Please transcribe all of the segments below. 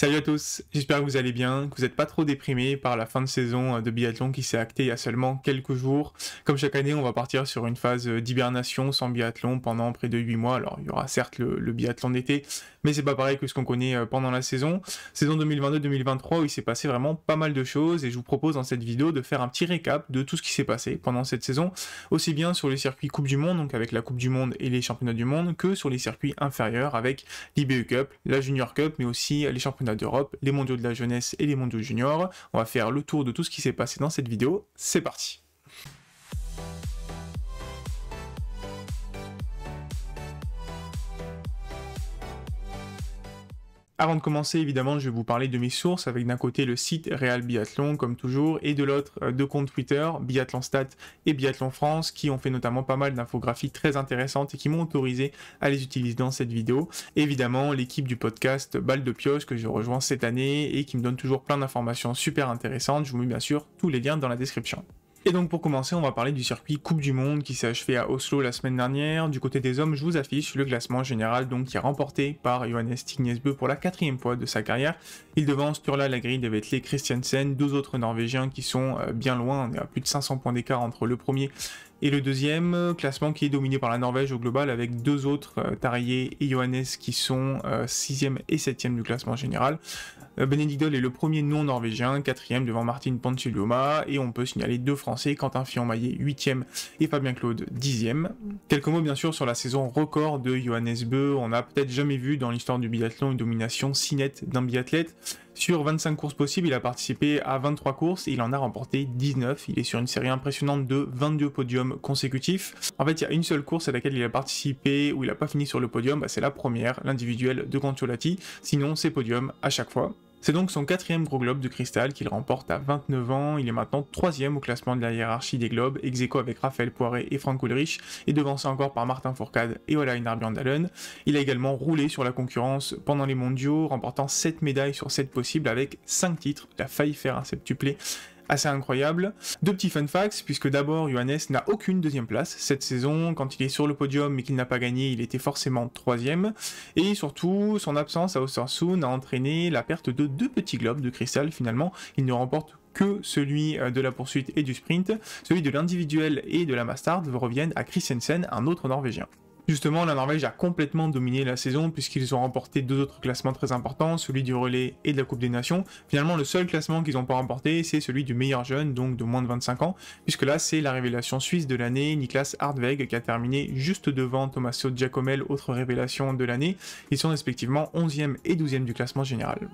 Salut à tous, j'espère que vous allez bien, que vous n'êtes pas trop déprimés par la fin de saison euh, de biathlon qui s'est actée il y a seulement quelques jours. Comme chaque année, on va partir sur une phase euh, d'hibernation sans biathlon pendant près de 8 mois. Alors il y aura certes le, biathlon d'été, mais c'est pas pareil que ce qu'on connaît euh, pendant la saison. Saison 2022-2023 où il s'est passé vraiment pas mal de choses et je vous propose dans cette vidéo de faire un petit récap de tout ce qui s'est passé pendant cette saison, aussi bien sur les circuits Coupe du Monde, donc avec la Coupe du Monde et les Championnats du Monde, que sur les circuits inférieurs avec l'IBE Cup, la Junior Cup, mais aussi les Championnats d'Europe, les mondiaux de la jeunesse et les mondiaux juniors. On va faire le tour de tout ce qui s'est passé dans cette vidéo. C'est parti Avant de commencer, évidemment, je vais vous parler de mes sources avec d'un côté le site Real Biathlon, comme toujours, et de l'autre euh, deux comptes Twitter, Stat et Biathlon France, qui ont fait notamment pas mal d'infographies très intéressantes et qui m'ont autorisé à les utiliser dans cette vidéo. évidemment, l'équipe du podcast Balle de Pioche que je rejoins cette année et qui me donne toujours plein d'informations super intéressantes. Je vous mets bien sûr tous les liens dans la description. Et donc pour commencer, on va parler du circuit Coupe du Monde qui s'est achevé à Oslo la semaine dernière. Du côté des hommes, je vous affiche le classement général donc qui est remporté par Johannes Tignesbø pour la quatrième fois de sa carrière. Il devance la grille de Vetley Christiansen, deux autres Norvégiens qui sont euh, bien loin, on est à plus de 500 points d'écart entre le premier et le deuxième euh, classement qui est dominé par la Norvège au global avec deux autres, euh, et Johannes, qui sont 6e euh, et 7 du classement général. Euh, Benedict Doll est le premier non norvégien, quatrième devant Martin Pontiluoma, et on peut signaler deux Français, Quentin Fionmaillet, 8 huitième, et Fabien Claude, dixième. Quelques mots bien sûr sur la saison record de Johannes Beu, on n'a peut-être jamais vu dans l'histoire du biathlon une domination si nette d'un biathlète. Sur 25 courses possibles, il a participé à 23 courses et il en a remporté 19. Il est sur une série impressionnante de 22 podiums consécutifs. En fait, il y a une seule course à laquelle il a participé où il n'a pas fini sur le podium, bah, c'est la première, l'individuel de Contiolati. Sinon, c'est podium à chaque fois. C'est donc son quatrième gros globe de cristal qu'il remporte à 29 ans, il est maintenant troisième au classement de la hiérarchie des globes, ex avec Raphaël Poiré et Frank Ulrich, et devancé encore par Martin Fourcade et Olain Inarbiandalen. Il a également roulé sur la concurrence pendant les mondiaux, remportant 7 médailles sur 7 possibles avec 5 titres, il a failli faire un septuplé assez incroyable. Deux petits fun facts, puisque d'abord, Johannes n'a aucune deuxième place. Cette saison, quand il est sur le podium mais qu'il n'a pas gagné, il était forcément troisième. Et surtout, son absence à Ostersund a entraîné la perte de deux petits globes de cristal. Finalement, il ne remporte que celui euh, de la poursuite et du sprint. Celui de l'individuel et de la Mastard reviennent à Christensen, un autre Norvégien. Justement, la Norvège a complètement dominé la saison puisqu'ils ont remporté deux autres classements très importants, celui du relais et de la Coupe des Nations. Finalement, le seul classement qu'ils n'ont pas remporté, c'est celui du meilleur jeune, donc de moins de 25 ans, puisque là, c'est la révélation suisse de l'année, Niklas Hartweg, qui a terminé juste devant Tommaso Giacomel, autre révélation de l'année. Ils sont respectivement 11e et 12e du classement général.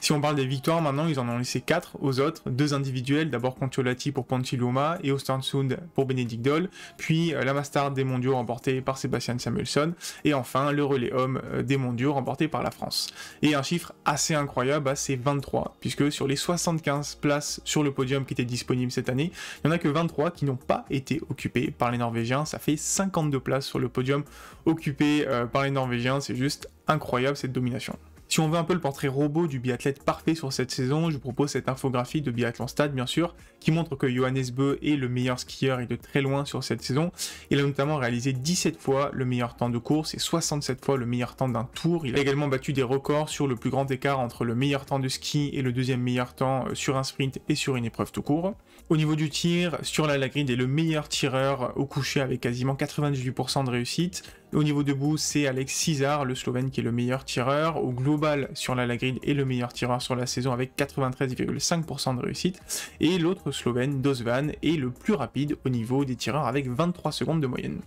Si on parle des victoires maintenant, ils en ont laissé 4 aux autres, deux individuels, d'abord Contiolati pour pontiluma et Ostensund pour Benedict Doll, puis euh, la Mastard des mondiaux remportée par Sébastien Samuelson, et enfin le relais homme euh, des mondiaux remporté par la France. Et un chiffre assez incroyable, bah, c'est 23, puisque sur les 75 places sur le podium qui étaient disponibles cette année, il n'y en a que 23 qui n'ont pas été occupées par les Norvégiens, ça fait 52 places sur le podium occupées euh, par les Norvégiens, c'est juste incroyable cette domination. Si on veut un peu le portrait robot du biathlète parfait sur cette saison, je vous propose cette infographie de Biathlon Stade, bien sûr, qui montre que Johannes Beu est le meilleur skieur et de très loin sur cette saison. Il a notamment réalisé 17 fois le meilleur temps de course et 67 fois le meilleur temps d'un tour. Il a également battu des records sur le plus grand écart entre le meilleur temps de ski et le deuxième meilleur temps euh, sur un sprint et sur une épreuve tout court. Au niveau du tir, sur la, lagride est le meilleur tireur au coucher avec quasiment 98% de réussite. Au niveau debout, c'est Alex Cizar, le Slovène, qui est le meilleur tireur. Au global, sur la, lagride est le meilleur tireur sur la saison avec 93,5% de réussite. Et l'autre Slovène, Dosvan est le plus rapide au niveau des tireurs avec 23 secondes de moyenne.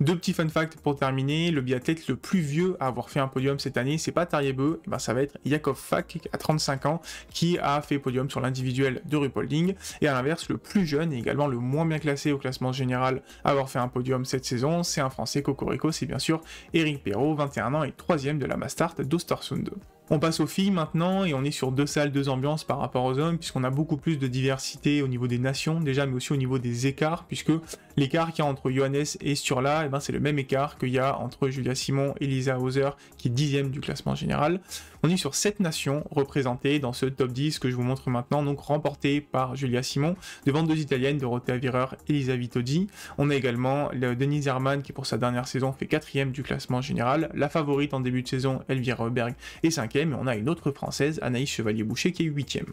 Deux petits fun facts pour terminer, le biathlète le plus vieux à avoir fait un podium cette année, c'est pas Tariebeu, eh ben ça va être Jakov Fak à 35 ans qui a fait podium sur l'individuel de Rupolding et à l'inverse le plus jeune et également le moins bien classé au classement général à avoir fait un podium cette saison, c'est un français Cocorico, c'est bien sûr Eric Perrault, 21 ans et troisième de la Mastart d'Ostersund. On passe aux filles maintenant et on est sur deux salles, deux ambiances par rapport aux hommes, puisqu'on a beaucoup plus de diversité au niveau des nations déjà, mais aussi au niveau des écarts, puisque l'écart qu'il y a entre Johannes et Sturla, et eh ben, c'est le même écart qu'il y a entre Julia Simon et Lisa Hauser, qui est dixième du classement général. On est sur sept nations représentées dans ce top 10 que je vous montre maintenant, donc remporté par Julia Simon, devant deux Italiennes, Dorothea Virer et Lisa Vitodi. On a également Denise Herman qui pour sa dernière saison fait quatrième du classement général, la favorite en début de saison, Elvira Berg, et cinquième mais et on a une autre française, Anaïs Chevalier-Boucher, qui est huitième.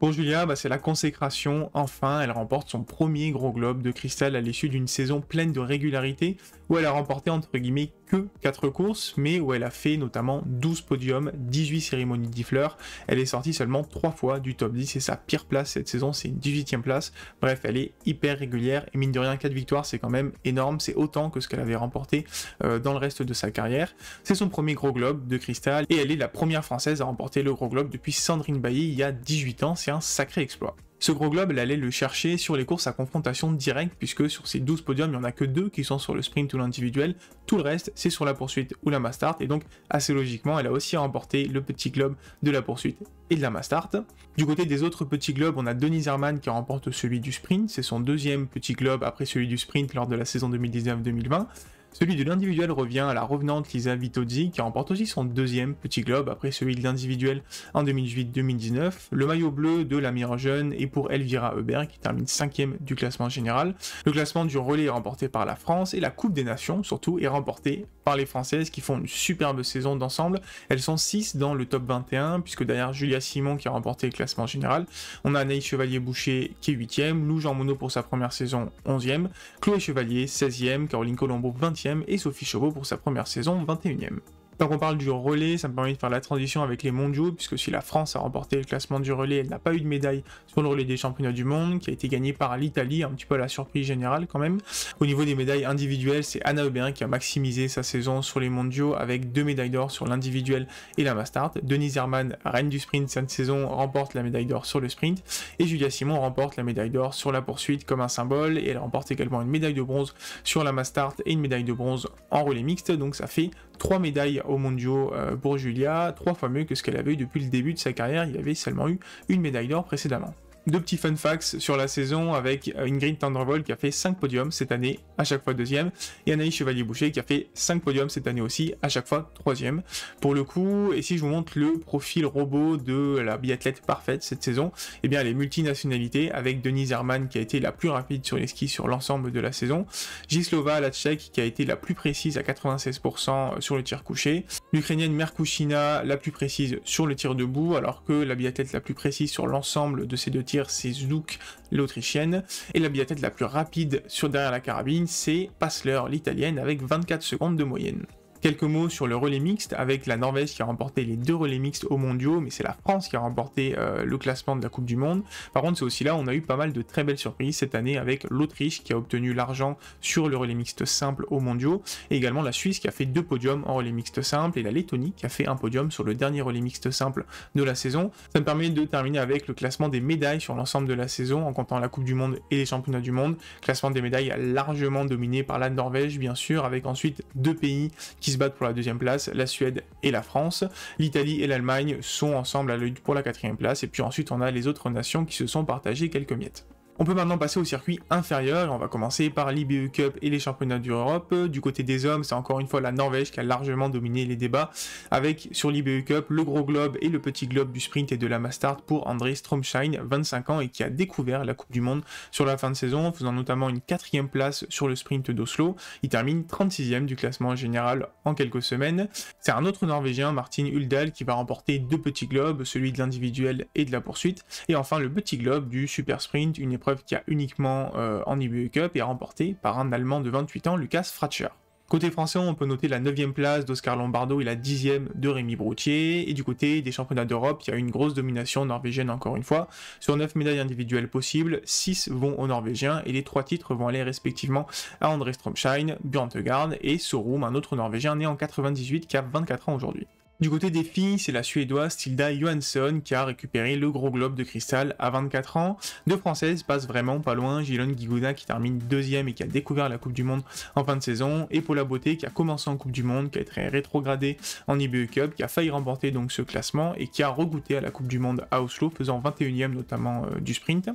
Pour Julia, bah, c'est la consécration. Enfin, elle remporte son premier gros globe de cristal à l'issue d'une saison pleine de régularité où elle a remporté entre guillemets que 4 courses, mais où elle a fait notamment 12 podiums, 18 cérémonies fleurs, Elle est sortie seulement 3 fois du top 10 c'est sa pire place cette saison, c'est une 18 e place. Bref, elle est hyper régulière et mine de rien, 4 victoires, c'est quand même énorme. C'est autant que ce qu'elle avait remporté euh, dans le reste de sa carrière. C'est son premier gros globe de cristal et elle est la première française à remporter le gros globe depuis Sandrine Bailly il y a 18 ans un sacré exploit. Ce gros globe, elle allait le chercher sur les courses à confrontation directe, puisque sur ces 12 podiums, il n'y en a que deux qui sont sur le sprint ou l'individuel, tout le reste, c'est sur la poursuite ou la start, et donc assez logiquement, elle a aussi remporté le petit globe de la poursuite et de la start. Du côté des autres petits globes, on a Denis Herman qui remporte celui du sprint, c'est son deuxième petit globe après celui du sprint lors de la saison 2019-2020, celui de l'individuel revient à la revenante Lisa Vitozzi qui remporte aussi son deuxième petit globe après celui de l'individuel en 2018-2019. Le maillot bleu de la meilleure jeune est pour Elvira Hubert qui termine cinquième du classement général. Le classement du relais est remporté par la France et la Coupe des Nations surtout est remportée par les Françaises qui font une superbe saison d'ensemble. Elles sont 6 dans le top 21 puisque derrière Julia Simon qui a remporté le classement général, on a Anaïs Chevalier-Boucher qui est 8 e Lou Jean Monod pour sa première saison 11 e Chloé Chevalier 16 e Caroline Colombo 20 et Sophie Chauveau pour sa première saison 21e. Tant on parle du relais, ça me permet de faire la transition avec les mondiaux, puisque si la France a remporté le classement du relais, elle n'a pas eu de médaille sur le relais des championnats du monde, qui a été gagné par l'Italie, un petit peu à la surprise générale quand même. Au niveau des médailles individuelles, c'est Anna Aubin qui a maximisé sa saison sur les mondiaux avec deux médailles d'or sur l'individuel et la Mastart. Denise Herrmann reine du sprint cette saison, remporte la médaille d'or sur le sprint. Et Julia Simon remporte la médaille d'or sur la poursuite comme un symbole. Et elle remporte également une médaille de bronze sur la Mastart et une médaille de bronze en relais mixte. Donc ça fait trois médailles au mondiaux euh, pour Julia, trois fois mieux que ce qu'elle avait eu depuis le début de sa carrière, il avait seulement eu une médaille d'or précédemment deux petits fun facts sur la saison avec euh, Ingrid Thunderbolt qui a fait 5 podiums cette année, à chaque fois deuxième, et Anaïs Chevalier-Boucher qui a fait 5 podiums cette année aussi, à chaque fois troisième. Pour le coup, et si je vous montre le profil robot de la biathlète parfaite cette saison, eh bien les est avec Denise Herman qui a été la plus rapide sur les skis sur l'ensemble de la saison, Gislova Tchèque qui a été la plus précise à 96% sur le tir couché, l'Ukrainienne Merkushina la plus précise sur le tir debout, alors que la biathlète la plus précise sur l'ensemble de ces deux tirs c'est Zouk l'Autrichienne. Et la biathlète la plus rapide sur derrière la carabine, c'est Passler, l'Italienne, avec 24 secondes de moyenne. Quelques mots sur le relais mixte avec la Norvège qui a remporté les deux relais mixtes aux mondiaux, mais c'est la France qui a remporté euh, le classement de la Coupe du Monde. Par contre, c'est aussi là, on a eu pas mal de très belles surprises cette année avec l'Autriche qui a obtenu l'argent sur le relais mixte simple aux mondiaux, et également la Suisse qui a fait deux podiums en relais mixte simple, et la Lettonie qui a fait un podium sur le dernier relais mixte simple de la saison. Ça me permet de terminer avec le classement des médailles sur l'ensemble de la saison en comptant la Coupe du Monde et les championnats du monde. Classement des médailles largement dominé par la Norvège, bien sûr, avec ensuite deux pays qui battent pour la deuxième place, la Suède et la France. L'Italie et l'Allemagne sont ensemble à la pour la quatrième place, et puis ensuite on a les autres nations qui se sont partagées quelques miettes. On peut maintenant passer au circuit inférieur on va commencer par l'IBU e Cup et les championnats d'Europe. Du côté des hommes, c'est encore une fois la Norvège qui a largement dominé les débats avec sur l'IBU e Cup le gros globe et le petit globe du sprint et de la Mastart pour André Stromschein, 25 ans et qui a découvert la Coupe du Monde sur la fin de saison faisant notamment une quatrième place sur le sprint d'Oslo. Il termine 36e du classement général en quelques semaines. C'est un autre Norvégien, Martin Huldal, qui va remporter deux petits globes, celui de l'individuel et de la poursuite. Et enfin le petit globe du super sprint, une épreuve qu'il qui a uniquement en euh, IBU Cup et remporté par un Allemand de 28 ans, Lucas Fratscher. Côté français, on peut noter la 9ème place d'Oscar Lombardo et la 10ème de Rémi Broutier. Et du côté des championnats d'Europe, il y a une grosse domination norvégienne encore une fois. Sur 9 médailles individuelles possibles, 6 vont aux Norvégiens et les 3 titres vont aller respectivement à André Stromschein, Björn Tegard et Sorum, un autre Norvégien né en 98 qui a 24 ans aujourd'hui. Du côté des filles, c'est la Suédoise Stilda Johansson qui a récupéré le gros globe de cristal à 24 ans. Deux Françaises passent vraiment pas loin, Gilon Giguna qui termine deuxième et qui a découvert la Coupe du Monde en fin de saison, et Paula Beauté qui a commencé en Coupe du Monde, qui a été rétrogradée en IBE e Cup, qui a failli remporter donc ce classement et qui a regoûté à la Coupe du Monde à Oslo, faisant 21 e notamment euh, du sprint.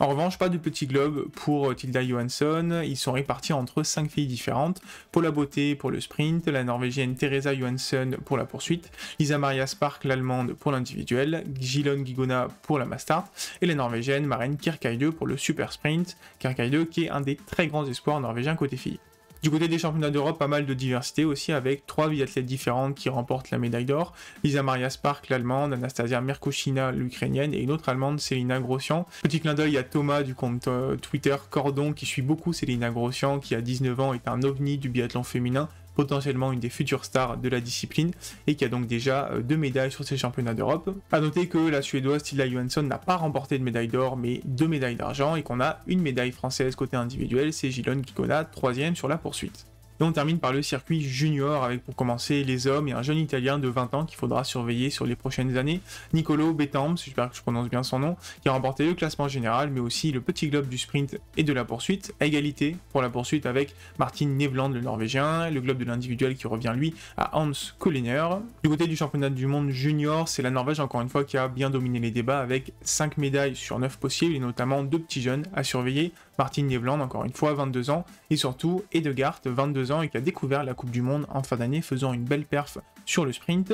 En revanche, pas de petit globe pour euh, Tilda Johansson, ils sont répartis entre 5 filles différentes, pour la beauté pour le sprint, la norvégienne Teresa Johansson pour la poursuite, Lisa Maria Spark l'allemande pour l'individuel, Gilon Gigona pour la master et la norvégienne Maren Kirkaide pour le super sprint, Kirkaide qui est un des très grands espoirs norvégiens côté filles. Du côté des championnats d'Europe, pas mal de diversité aussi avec trois biathlètes différentes qui remportent la médaille d'or. Lisa Maria Spark, l'allemande, Anastasia Merkoshina, l'ukrainienne, et une autre allemande, Célina Grossian. Petit clin d'œil à Thomas du compte euh, Twitter Cordon qui suit beaucoup Célina Grossian, qui a 19 ans est un ovni du biathlon féminin potentiellement une des futures stars de la discipline et qui a donc déjà euh, deux médailles sur ces championnats d'Europe. A noter que la Suédoise Tilda Johansson n'a pas remporté de médaille d'or mais deux médailles d'argent et qu'on a une médaille française côté individuel, c'est Gilon Kikona, troisième sur la poursuite. Et on termine par le circuit junior avec pour commencer les hommes et un jeune Italien de 20 ans qu'il faudra surveiller sur les prochaines années, Nicolo si j'espère que je prononce bien son nom, qui a remporté le classement général mais aussi le petit globe du sprint et de la poursuite, à égalité pour la poursuite avec Martin Nevland le Norvégien, le globe de l'individuel qui revient lui à Hans Koliner. Du côté du championnat du monde junior, c'est la Norvège encore une fois qui a bien dominé les débats avec 5 médailles sur 9 possibles et notamment deux petits jeunes à surveiller Martin Yevland encore une fois, 22 ans, et surtout Edegaard, 22 ans, et qui a découvert la Coupe du Monde en fin d'année, faisant une belle perf sur le sprint.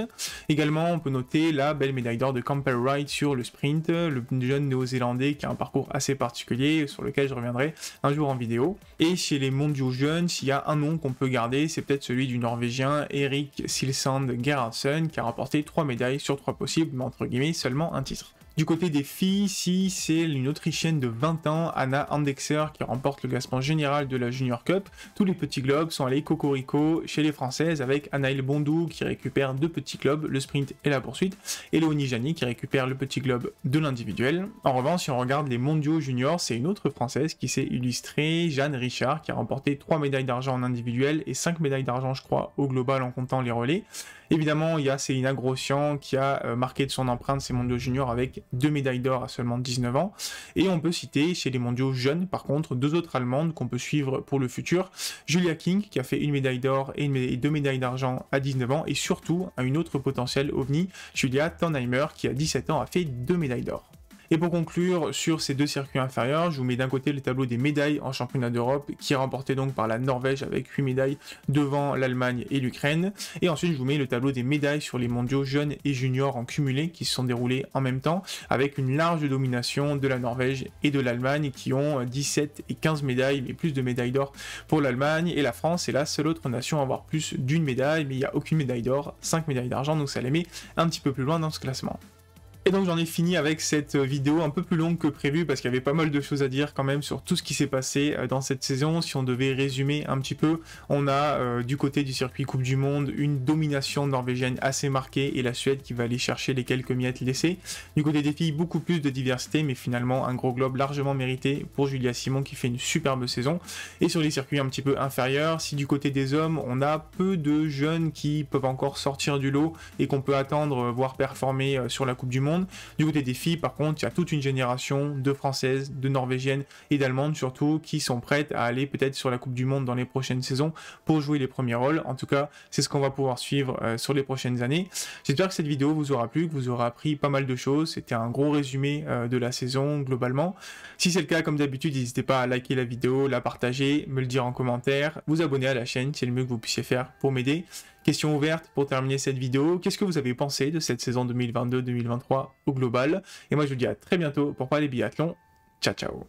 Également, on peut noter la belle médaille d'or de Campbell Wright sur le sprint, le jeune néo-zélandais qui a un parcours assez particulier, sur lequel je reviendrai un jour en vidéo. Et chez les mondiaux jeunes, s'il y a un nom qu'on peut garder, c'est peut-être celui du Norvégien Erik Silsand Gerhardsen, qui a remporté 3 médailles sur 3 possibles, mais entre guillemets seulement un titre. Du côté des filles, si c'est une Autrichienne de 20 ans, Anna Andexer, qui remporte le classement général de la Junior Cup. Tous les petits globes sont allés cocorico chez les Françaises, avec Anaïl Bondou qui récupère deux petits globes, le sprint et la poursuite, et Léonie Jani qui récupère le petit globe de l'individuel. En revanche, si on regarde les mondiaux juniors, c'est une autre Française qui s'est illustrée, Jeanne Richard, qui a remporté trois médailles d'argent en individuel et cinq médailles d'argent, je crois, au global en comptant les relais. Évidemment, il y a Céline Grossian qui a euh, marqué de son empreinte ses mondiaux juniors avec deux médailles d'or à seulement 19 ans. Et on peut citer chez les mondiaux jeunes, par contre, deux autres Allemandes qu'on peut suivre pour le futur. Julia King, qui a fait une médaille d'or et, deux médailles d'argent à 19 ans, et surtout à une autre potentielle ovni, Julia Tannheimer, qui à 17 ans a fait deux médailles d'or. Et pour conclure sur ces deux circuits inférieurs, je vous mets d'un côté le tableau des médailles en championnat d'Europe qui est remporté donc par la Norvège avec 8 médailles devant l'Allemagne et l'Ukraine. Et ensuite je vous mets le tableau des médailles sur les mondiaux jeunes et juniors en cumulé qui se sont déroulés en même temps avec une large domination de la Norvège et de l'Allemagne qui ont 17 et 15 médailles mais plus de médailles d'or pour l'Allemagne et la France est la seule autre nation à avoir plus d'une médaille mais il n'y a aucune médaille d'or, 5 médailles d'argent donc ça les met un petit peu plus loin dans ce classement. Et donc j'en ai fini avec cette vidéo un peu plus longue que prévu parce qu'il y avait pas mal de choses à dire quand même sur tout ce qui s'est passé euh, dans cette saison. Si on devait résumer un petit peu, on a euh, du côté du circuit Coupe du Monde une domination norvégienne assez marquée et la Suède qui va aller chercher les quelques miettes laissées. Du côté des filles, beaucoup plus de diversité mais finalement un gros globe largement mérité pour Julia Simon qui fait une superbe saison. Et sur les circuits un petit peu inférieurs, si du côté des hommes, on a peu de jeunes qui peuvent encore sortir du lot et qu'on peut attendre, euh, voire performer sur la Coupe du Monde, du côté des filles, par contre, il y a toute une génération de Françaises, de Norvégiennes et d'Allemandes surtout qui sont prêtes à aller peut-être sur la Coupe du Monde dans les prochaines saisons pour jouer les premiers rôles. En tout cas, c'est ce qu'on va pouvoir suivre euh, sur les prochaines années. J'espère que cette vidéo vous aura plu, que vous aurez appris pas mal de choses. C'était un gros résumé euh, de la saison globalement. Si c'est le cas, comme d'habitude, n'hésitez pas à liker la vidéo, la partager, me le dire en commentaire, vous abonner à la chaîne, c'est le mieux que vous puissiez faire pour m'aider. Question ouverte pour terminer cette vidéo. Qu'est-ce que vous avez pensé de cette saison 2022-2023 au global Et moi, je vous dis à très bientôt pour les biathlon. Ciao, ciao